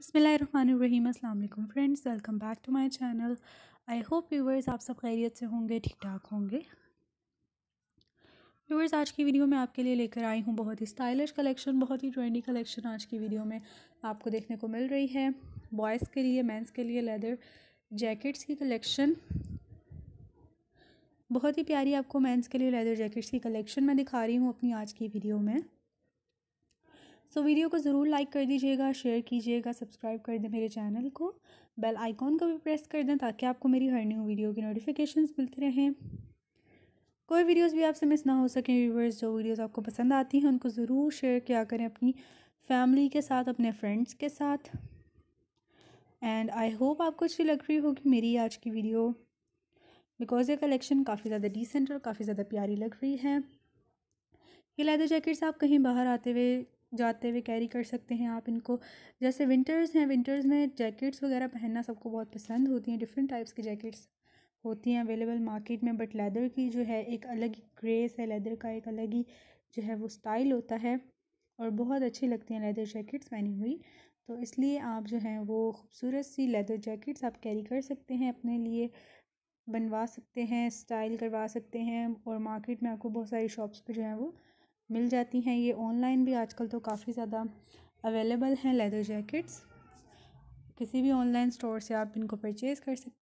बसमीम अल्लाम friends welcome back to my channel I hope viewers आप सब खैरियत से होंगे ठीक ठाक होंगे व्यूवर्स आज की वीडियो में आपके लिए लेकर आई हूँ बहुत ही स्टाइलिश कलेक्शन बहुत ही ट्रेंडी कलेक्शन आज की वीडियो में आपको देखने को मिल रही है बॉयज़ के लिए मैंस के लिए लेदर जैकेट्स की कलेक्शन बहुत ही प्यारी आपको मैंस के लिए लेदर जैकेट्स की कलेक्शन मैं दिखा रही हूँ अपनी आज की वीडियो में सो so, वीडियो को ज़रूर लाइक कर दीजिएगा शेयर कीजिएगा सब्सक्राइब कर दें मेरे चैनल को बेल आइकॉन को भी प्रेस कर दें ताकि आपको मेरी हर न्यू वीडियो की नोटिफिकेशंस मिलती रहें कोई वीडियोस भी आपसे मिस ना हो सकें व्यूवर्स जो वीडियोस आपको पसंद आती हैं उनको ज़रूर शेयर किया करें अपनी फैमिली के साथ अपने फ्रेंड्स के साथ एंड आई होप आपको अच्छी लग रही होगी मेरी आज की वीडियो बिकॉज ये कलेक्शन काफ़ी ज़्यादा डिसेंट और काफ़ी ज़्यादा प्यारी लग रही है ये लेदर जैकेट्स आप कहीं बाहर आते हुए जाते हुए कैरी कर सकते हैं आप इनको जैसे विंटर्स हैं विंटर्स में जैकेट्स वगैरह पहनना सबको बहुत पसंद होती हैं डिफरेंट टाइप्स की जैकेट्स होती हैं अवेलेबल मार्केट में बट लेदर की जो है एक अलग ही ग्रेस है लेदर का एक अलग ही जो है वो स्टाइल होता है और बहुत अच्छी लगती हैं लेदर जैकेट्स पहनी हुई तो इसलिए आप जो हैं वो खूबसूरत सी लेदर जैकेट्स आप कैरी कर सकते हैं अपने लिए बनवा सकते हैं स्टाइल करवा सकते हैं और मार्केट में आपको बहुत सारी शॉप्स पर जो है वो मिल जाती हैं ये ऑनलाइन भी आजकल तो काफ़ी ज़्यादा अवेलेबल हैं लेदर जैकेट्स किसी भी ऑनलाइन स्टोर से आप इनको परचेज़ कर सकते